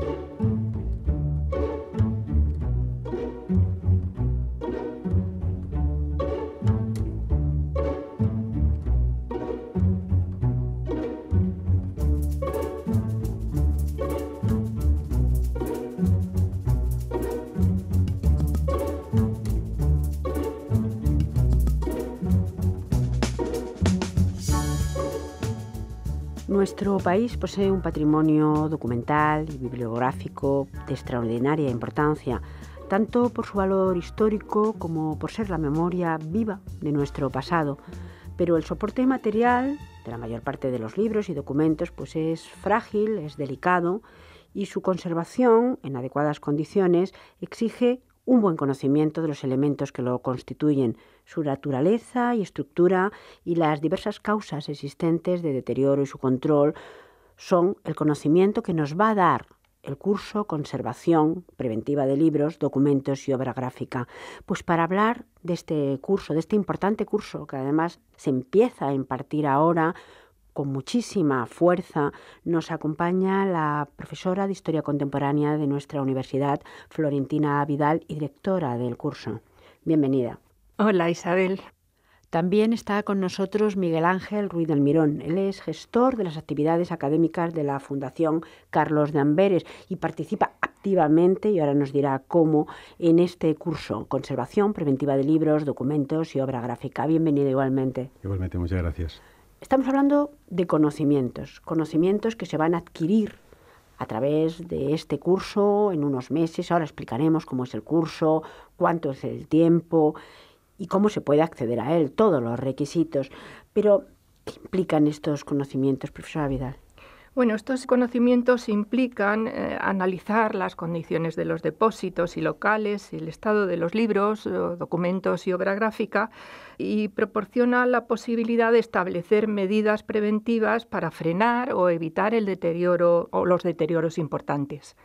thank you Nuestro país posee un patrimonio documental y bibliográfico de extraordinaria importancia, tanto por su valor histórico como por ser la memoria viva de nuestro pasado. Pero el soporte material de la mayor parte de los libros y documentos pues es frágil, es delicado y su conservación en adecuadas condiciones exige un buen conocimiento de los elementos que lo constituyen, su naturaleza y estructura y las diversas causas existentes de deterioro y su control son el conocimiento que nos va a dar el curso Conservación Preventiva de Libros, Documentos y Obra Gráfica. Pues para hablar de este curso, de este importante curso que además se empieza a impartir ahora, con muchísima fuerza nos acompaña la profesora de Historia Contemporánea de nuestra universidad, Florentina Vidal, y directora del curso. Bienvenida. Hola Isabel. También está con nosotros Miguel Ángel Ruiz del Mirón. Él es gestor de las actividades académicas de la Fundación Carlos de Amberes y participa activamente, y ahora nos dirá cómo, en este curso, Conservación Preventiva de Libros, Documentos y Obra Gráfica. Bienvenido igualmente. Igualmente, muchas gracias. Estamos hablando de conocimientos, conocimientos que se van a adquirir a través de este curso en unos meses. Ahora explicaremos cómo es el curso, cuánto es el tiempo y cómo se puede acceder a él, todos los requisitos. Pero, ¿qué implican estos conocimientos, profesora Vidal? Bueno, estos conocimientos implican eh, analizar las condiciones de los depósitos y locales, el estado de los libros, eh, documentos y obra gráfica, y proporciona la posibilidad de establecer medidas preventivas para frenar o evitar el deterioro o los deterioros importantes.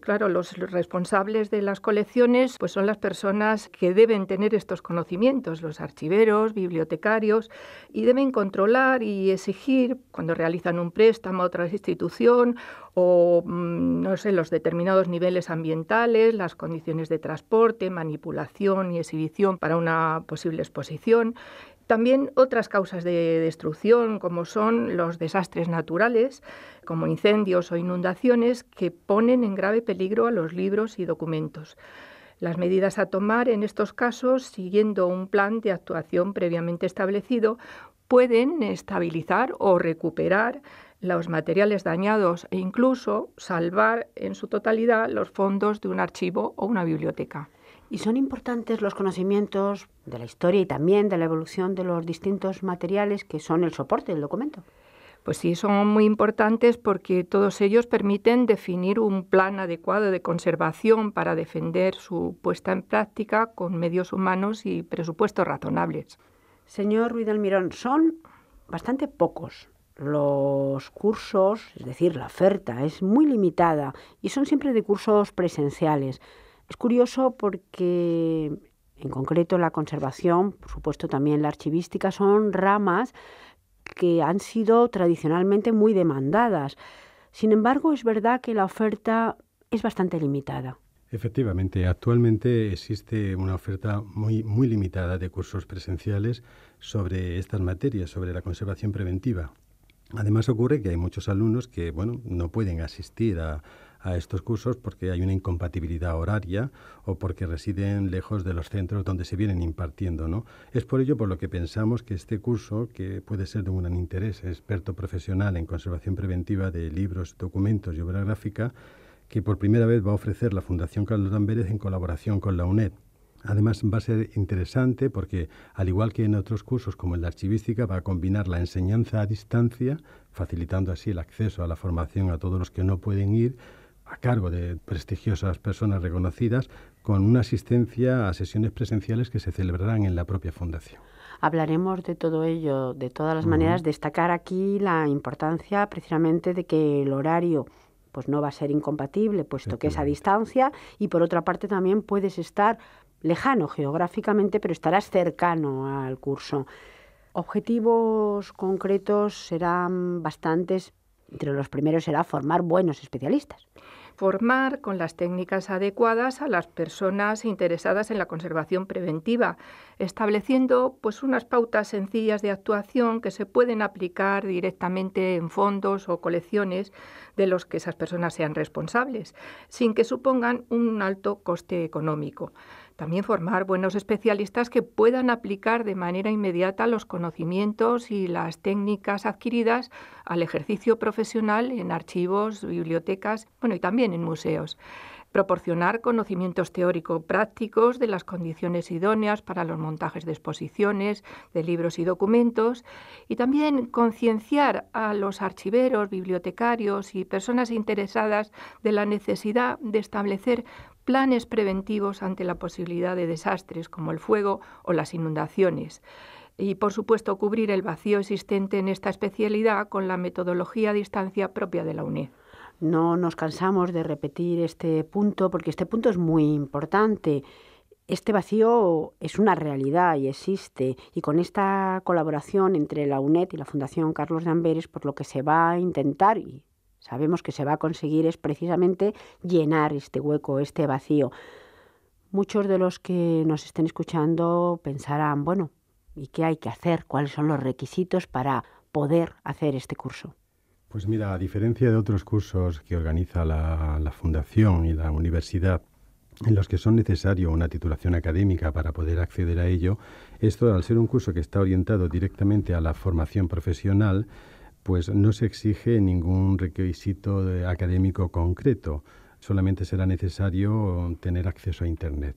Claro, los responsables de las colecciones pues son las personas que deben tener estos conocimientos, los archiveros, bibliotecarios, y deben controlar y exigir cuando realizan un préstamo a otra institución o mm, no sé, los determinados niveles ambientales, las condiciones de transporte, manipulación y exhibición para una posible exposición, también otras causas de destrucción, como son los desastres naturales, como incendios o inundaciones, que ponen en grave peligro a los libros y documentos. Las medidas a tomar en estos casos, siguiendo un plan de actuación previamente establecido, pueden estabilizar o recuperar los materiales dañados e incluso salvar en su totalidad los fondos de un archivo o una biblioteca. Y son importantes los conocimientos de la historia y también de la evolución de los distintos materiales que son el soporte del documento. Pues sí, son muy importantes porque todos ellos permiten definir un plan adecuado de conservación para defender su puesta en práctica con medios humanos y presupuestos razonables. Señor Ruiz del Mirón, son bastante pocos los cursos, es decir, la oferta es muy limitada y son siempre de cursos presenciales. Es curioso porque en concreto la conservación, por supuesto también la archivística, son ramas que han sido tradicionalmente muy demandadas. Sin embargo, es verdad que la oferta es bastante limitada. Efectivamente, actualmente existe una oferta muy, muy limitada de cursos presenciales sobre estas materias, sobre la conservación preventiva. Además ocurre que hay muchos alumnos que bueno, no pueden asistir a, a estos cursos porque hay una incompatibilidad horaria o porque residen lejos de los centros donde se vienen impartiendo. ¿no? Es por ello por lo que pensamos que este curso, que puede ser de un gran interés, experto profesional en conservación preventiva de libros, documentos y obra gráfica, que por primera vez va a ofrecer la Fundación Carlos Danvérez en colaboración con la UNED. Además va a ser interesante porque, al igual que en otros cursos como en la archivística, va a combinar la enseñanza a distancia, facilitando así el acceso a la formación a todos los que no pueden ir, a cargo de prestigiosas personas reconocidas con una asistencia a sesiones presenciales que se celebrarán en la propia fundación. Hablaremos de todo ello, de todas las maneras, destacar aquí la importancia precisamente de que el horario pues no va a ser incompatible, puesto que es a distancia, y por otra parte también puedes estar lejano geográficamente, pero estarás cercano al curso. Objetivos concretos serán bastantes, entre los primeros será formar buenos especialistas formar con las técnicas adecuadas a las personas interesadas en la conservación preventiva, estableciendo pues unas pautas sencillas de actuación que se pueden aplicar directamente en fondos o colecciones de los que esas personas sean responsables, sin que supongan un alto coste económico. También formar buenos especialistas que puedan aplicar de manera inmediata los conocimientos y las técnicas adquiridas al ejercicio profesional en archivos, bibliotecas, bueno, y también en museos proporcionar conocimientos teórico-prácticos de las condiciones idóneas para los montajes de exposiciones, de libros y documentos, y también concienciar a los archiveros, bibliotecarios y personas interesadas de la necesidad de establecer planes preventivos ante la posibilidad de desastres como el fuego o las inundaciones y, por supuesto, cubrir el vacío existente en esta especialidad con la metodología a distancia propia de la UNED. No nos cansamos de repetir este punto porque este punto es muy importante. Este vacío es una realidad y existe, y con esta colaboración entre la UNED y la Fundación Carlos de Amberes, por lo que se va a intentar, y sabemos que se va a conseguir es precisamente llenar este hueco, este vacío. Muchos de los que nos estén escuchando pensarán, bueno, ¿y qué hay que hacer? ¿Cuáles son los requisitos para poder hacer este curso? Pues mira, a diferencia de otros cursos que organiza la, Fundación y la Universidad, en los que son necesario una titulación académica para poder acceder a ello, esto al ser un curso que está orientado directamente a la formación profesional, pues no se exige ningún requisito académico concreto, solamente será necesario tener acceso a Internet.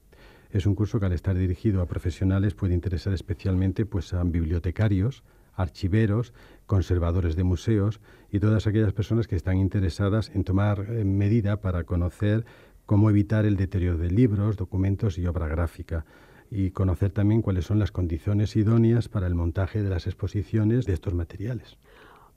Es un curso que al estar dirigido a profesionales puede interesar especialmente pues, a bibliotecarios, archiveros, conservadores de museos y todas aquellas personas que están interesadas en tomar eh, medida para conocer cómo evitar el deterioro de libros, documentos y obra gráfica y conocer también cuáles son las condiciones idóneas para el montaje de las exposiciones de estos materiales.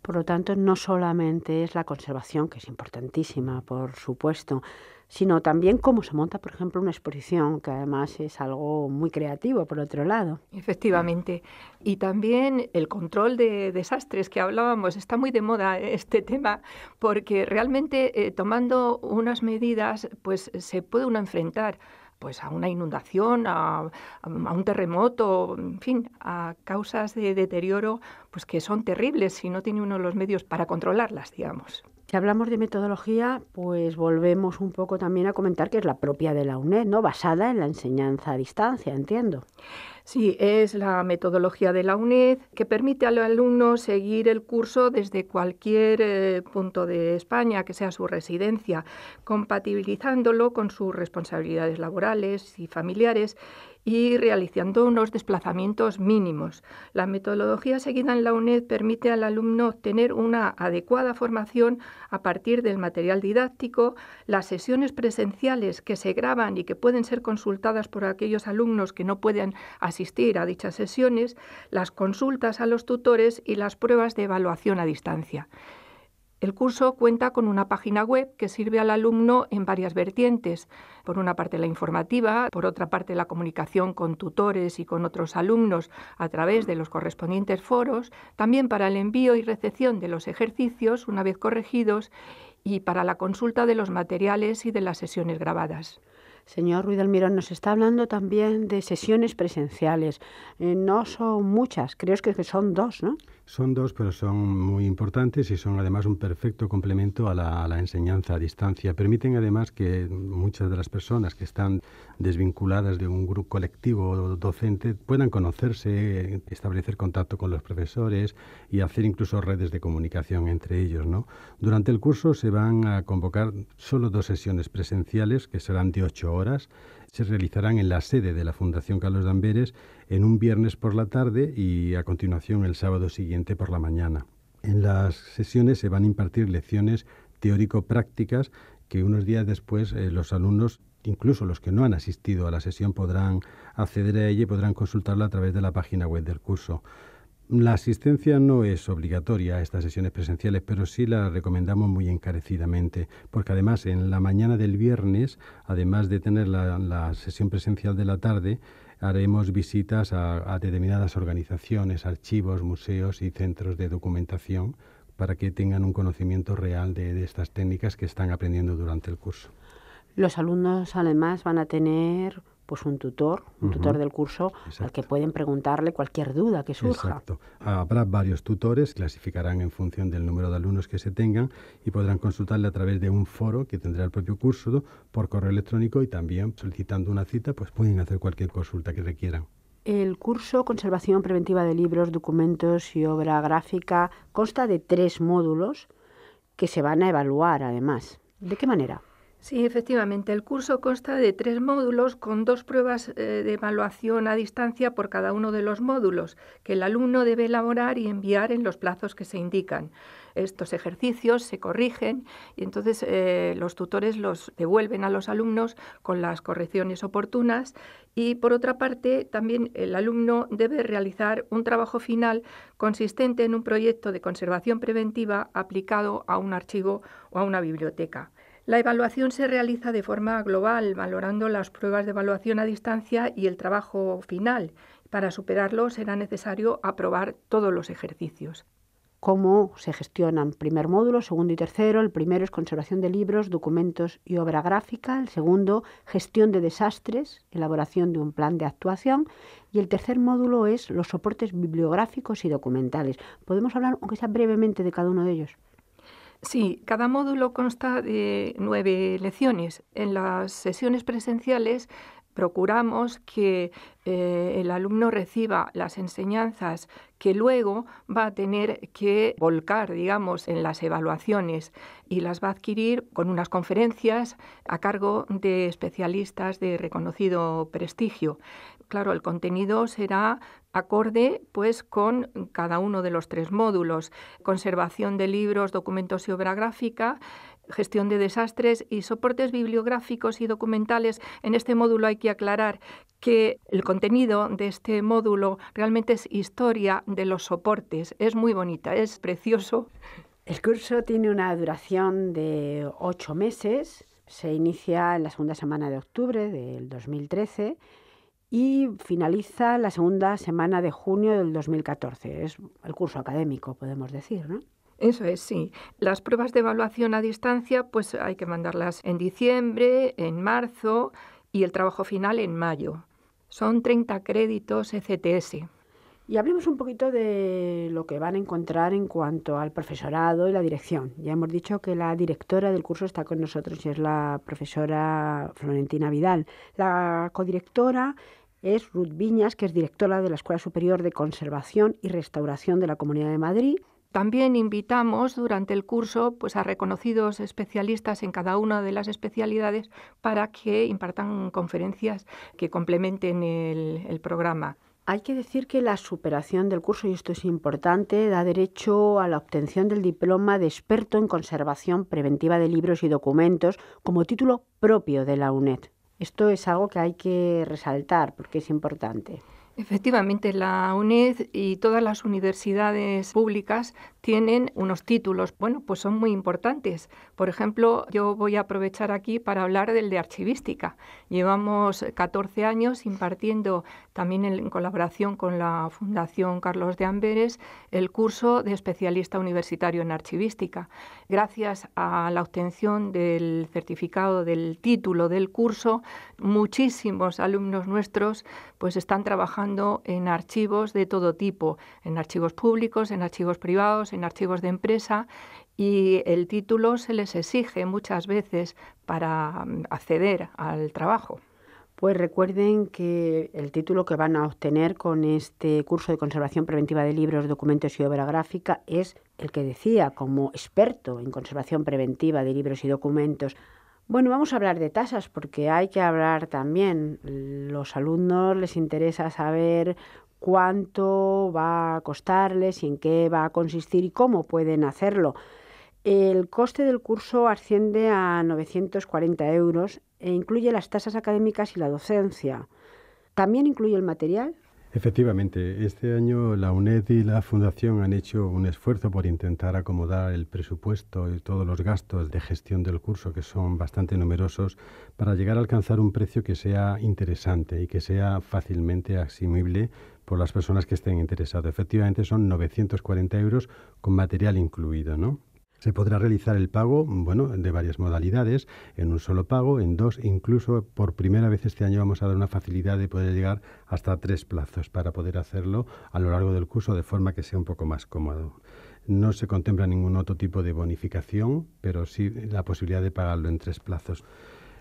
Por lo tanto, no solamente es la conservación, que es importantísima, por supuesto, sino también cómo se monta, por ejemplo, una exposición, que además es algo muy creativo, por otro lado. Efectivamente. Y también el control de desastres que hablábamos. Está muy de moda este tema, porque realmente eh, tomando unas medidas, pues se puede uno enfrentar pues a una inundación, a, un terremoto, en fin, a causas de deterioro pues que son terribles si no tiene uno los medios para controlarlas, digamos. Si hablamos de metodología, pues volvemos un poco también a comentar que es la propia de la UNED, ¿no? Basada en la enseñanza a distancia, entiendo. Sí, es la metodología de la UNED que permite al alumno seguir el curso desde cualquier eh, punto de España, que sea su residencia, compatibilizándolo con sus responsabilidades laborales y familiares y realizando unos desplazamientos mínimos. La metodología seguida en la UNED permite al alumno obtener una adecuada formación a partir del material didáctico, las sesiones presenciales que se graban y que pueden ser consultadas por aquellos alumnos que no puedan asistir a dichas sesiones, las consultas a los tutores y las pruebas de evaluación a distancia. El curso cuenta con una página web que sirve al alumno en varias vertientes. Por una parte la informativa, por otra parte la comunicación con tutores y con otros alumnos a través de los correspondientes foros, también para el envío y recepción de los ejercicios una vez corregidos y para la consulta de los materiales y de las sesiones grabadas. Señor Ruiz Almirón, nos está hablando también de sesiones presenciales. Eh, no son muchas, creo que son dos, ¿no? Son dos, pero son muy importantes y son además un perfecto complemento a la, enseñanza a distancia. Permiten además que muchas de las personas que están desvinculadas de un grupo colectivo docente puedan conocerse, establecer contacto con los profesores y hacer incluso redes de comunicación entre ellos. Durante el curso se van a convocar solo dos sesiones presenciales, que serán de ocho horas se realizarán en la sede de la Fundación Carlos Damberes en un viernes por la tarde y a continuación el sábado siguiente por la mañana. En las sesiones se van a impartir lecciones teórico-prácticas que unos días después eh, los alumnos incluso los que no han asistido a la sesión podrán acceder a ella y podrán consultarla a través de la página web del curso. La asistencia no es obligatoria a estas sesiones presenciales, pero sí la recomendamos muy encarecidamente, porque además en la mañana del viernes, además de tener la, sesión presencial de la tarde, haremos visitas a, determinadas organizaciones, archivos, museos y centros de documentación para que tengan un conocimiento real de estas técnicas que están aprendiendo durante el curso. Los alumnos además van a tener pues, un tutor, un tutor del curso al que pueden preguntarle cualquier duda que surja. Exacto. Habrá varios tutores, clasificarán en función del número de alumnos que se tengan y podrán consultarle a través de un foro que tendrá el propio curso por correo electrónico y también solicitando una cita, pues pueden hacer cualquier consulta que requieran. El curso Conservación Preventiva de Libros, Documentos y Obra Gráfica consta de tres módulos que se van a evaluar además. ¿De qué manera? Sí, efectivamente. El curso consta de tres módulos con dos pruebas eh, de evaluación a distancia por cada uno de los módulos que el alumno debe elaborar y enviar en los plazos que se indican. Estos ejercicios se corrigen y entonces eh, los tutores los devuelven a los alumnos con las correcciones oportunas y por otra parte también el alumno debe realizar un trabajo final consistente en un proyecto de conservación preventiva aplicado a un archivo o a una biblioteca. La evaluación se realiza de forma global, valorando las pruebas de evaluación a distancia y el trabajo final. Para superarlo será necesario aprobar todos los ejercicios cómo se gestionan primer módulo, segundo y tercero. El primero es conservación de libros, documentos y obra gráfica. El segundo, gestión de desastres, elaboración de un plan de actuación. Y el tercer módulo es los soportes bibliográficos y documentales. ¿Podemos hablar, aunque sea brevemente, de cada uno de ellos? Sí, cada módulo consta de nueve lecciones. En las sesiones presenciales procuramos que eh, el alumno reciba las enseñanzas que luego va a tener que volcar, digamos, en las evaluaciones y las va a adquirir con unas conferencias a cargo de especialistas de reconocido prestigio claro, el contenido será acorde pues con cada uno de los tres módulos, conservación de libros, documentos y obra gráfica, gestión de desastres y soportes bibliográficos y documentales. En este módulo hay que aclarar que el contenido de este módulo realmente es historia de los soportes. Es muy bonita, es precioso. El curso tiene una duración de ocho meses. Se inicia en la segunda semana de octubre del 2013 y finaliza la segunda semana de junio del 2014. Es el curso académico, podemos decir, ¿no? Eso es, sí. Las pruebas de evaluación a distancia, pues hay que mandarlas en diciembre, en marzo y el trabajo final en mayo. Son 30 créditos ECTS. Y hablemos un poquito de lo que van a encontrar en cuanto al profesorado y la dirección. Ya hemos dicho que la directora del curso está con nosotros y es la profesora Florentina Vidal. La codirectora es Ruth Viñas, que es directora de la Escuela Superior de Conservación y Restauración de la Comunidad de Madrid. También invitamos durante el curso pues, a reconocidos especialistas en cada una de las especialidades para que impartan conferencias que complementen el, el programa. Hay que decir que la superación del curso, y esto es importante, da derecho a la obtención del diploma de experto en conservación preventiva de libros y documentos como título propio de la UNED. Esto es algo que hay que resaltar porque es importante. Efectivamente, la UNED y todas las universidades públicas tienen unos títulos, bueno, pues son muy importantes. Por ejemplo, yo voy a aprovechar aquí para hablar del de archivística. Llevamos 14 años impartiendo, también en colaboración con la Fundación Carlos de Amberes, el curso de especialista universitario en archivística. Gracias a la obtención del certificado del título del curso, muchísimos alumnos nuestros pues están trabajando en archivos de todo tipo, en archivos públicos, en archivos privados, en archivos de empresa y el título se les exige muchas veces para mm, acceder al trabajo. Pues recuerden que el título que van a obtener con este curso de conservación preventiva de libros, documentos y obra gráfica es el que decía como experto en conservación preventiva de libros y documentos. Bueno, vamos a hablar de tasas porque hay que hablar también. Los alumnos les interesa saber cuánto va a costarles y en qué va a consistir y cómo pueden hacerlo. El coste del curso asciende a 940 euros e incluye las tasas académicas y la docencia. También incluye el material, Efectivamente, este año la UNED y la Fundación han hecho un esfuerzo por intentar acomodar el presupuesto y todos los gastos de gestión del curso, que son bastante numerosos, para llegar a alcanzar un precio que sea interesante y que sea fácilmente asimilable por las personas que estén interesadas. Efectivamente son 940 euros con material incluido, ¿no? Se podrá realizar el pago, bueno, de varias modalidades, en un solo pago, en dos, incluso por primera vez este año vamos a dar una facilidad de poder llegar hasta tres plazos para poder hacerlo a lo largo del curso de forma que sea un poco más cómodo. No se contempla ningún otro tipo de bonificación, pero sí la posibilidad de pagarlo en tres plazos.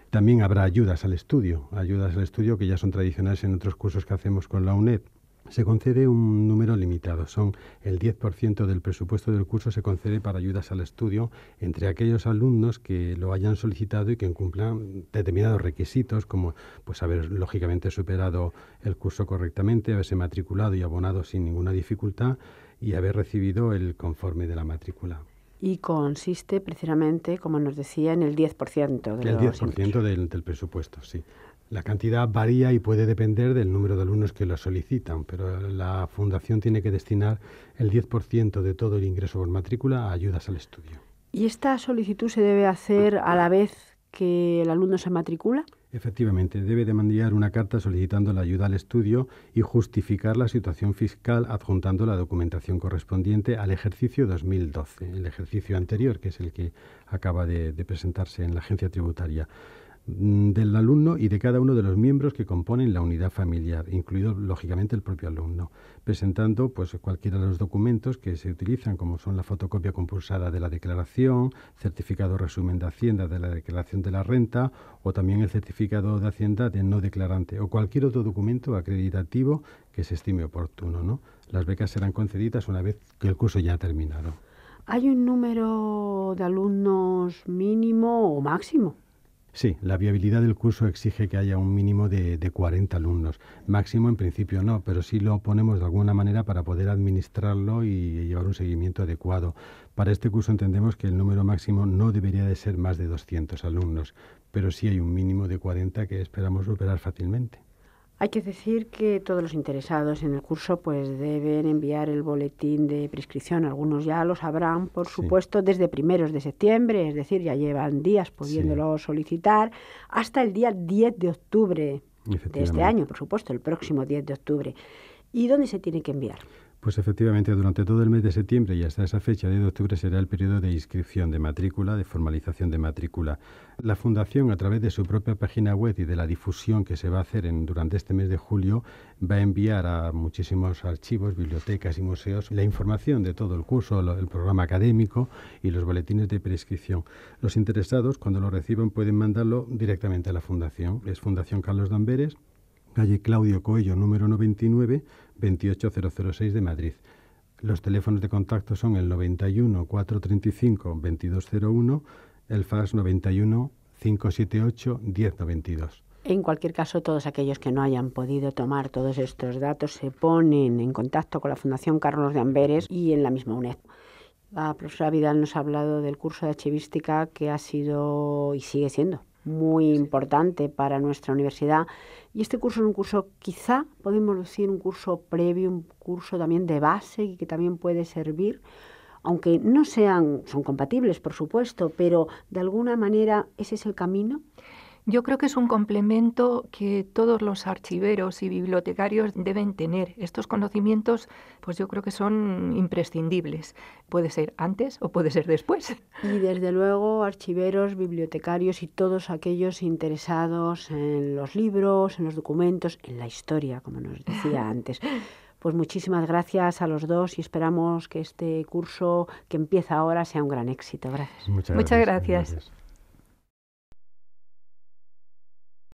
También habrá ayudas al estudio, ayudas al estudio que ya son tradicionales en otros cursos que hacemos con la UNED se concede un número limitado, son el 10% del presupuesto del curso se concede para ayudas al estudio entre aquellos alumnos que lo hayan solicitado y que cumplan determinados requisitos como pues haber lógicamente superado el curso correctamente, haberse matriculado y abonado sin ninguna dificultad y haber recibido el conforme de la matrícula y consiste precisamente, como nos decía, en el 10% presupuesto. El 10% del, del, presupuesto, sí. La cantidad varía y puede depender del número de alumnos que lo solicitan, pero la Fundación tiene que destinar el 10% de todo el ingreso por matrícula a ayudas al estudio. ¿Y esta solicitud se debe hacer a la vez que el alumno se matricula? Efectivamente, debe demandar una carta solicitando la ayuda al estudio y justificar la situación fiscal adjuntando la documentación correspondiente al ejercicio 2012, el ejercicio anterior, que es el que acaba de, de presentarse en la agencia tributaria. Mm, del alumno y de cada uno de los miembros que componen la unidad familiar, incluido lógicamente el propio alumno, presentando pues cualquiera de los documentos que se utilizan, como son la fotocopia compulsada de la declaración, certificado resumen de Hacienda de la declaración de la renta o también el certificado de Hacienda de no declarante o cualquier otro documento acreditativo que se estime oportuno, ¿no? Las becas serán concedidas una vez que el curso ya ha terminado. ¿Hay un número de alumnos mínimo o máximo? Sí, la viabilidad del curso exige que haya un mínimo de, de, 40 alumnos. Máximo en principio no, pero sí lo ponemos de alguna manera para poder administrarlo y llevar un seguimiento adecuado. Para este curso entendemos que el número máximo no debería de ser más de 200 alumnos, pero sí hay un mínimo de 40 que esperamos superar fácilmente. Hay que decir que todos los interesados en el curso pues deben enviar el boletín de prescripción. Algunos ya lo sabrán, por supuesto, desde primeros de septiembre, es decir, ya llevan días pudiéndolo solicitar, hasta el día 10 de octubre de este año, por supuesto, el próximo 10 de octubre. ¿Y dónde se tiene que enviar? Pues efectivamente, durante todo el mes de septiembre y hasta esa fecha de octubre será el periodo de inscripción de matrícula, de formalización de matrícula. La Fundación, a través de su propia página web y de la difusión que se va a hacer durante este mes de julio, va a enviar a muchísimos archivos, bibliotecas y museos la información de todo el curso, el programa académico y los boletines de prescripción. Los interesados, cuando lo reciban, pueden mandarlo directamente a la Fundación. Es Fundación Carlos Damberes, calle Claudio Coello, número 99, 28006 de Madrid. Los teléfonos de contacto son el 91 435 2201, el FARS 91 578 1092. En cualquier caso, todos aquellos que no hayan podido tomar todos estos datos se ponen en contacto con la Fundación Carlos de Amberes y en la misma UNED. La profesora Vidal nos ha hablado del curso de archivística que ha sido y sigue siendo muy importante para nuestra universidad. Y este curso es un curso, quizá podemos decir, un curso previo, un curso también de base y que también puede servir, aunque no sean, son compatibles, por supuesto, pero de alguna manera ese es el camino. Yo creo que es un complemento que todos los archiveros y bibliotecarios deben tener. Estos conocimientos, pues yo creo que son imprescindibles. Puede ser antes o puede ser después. Y desde luego, archiveros, bibliotecarios y todos aquellos interesados en los libros, en los documentos, en la historia, como nos decía antes. Pues muchísimas gracias a los dos y esperamos que este curso que empieza ahora sea un gran éxito. Gracias. Muchas gracias.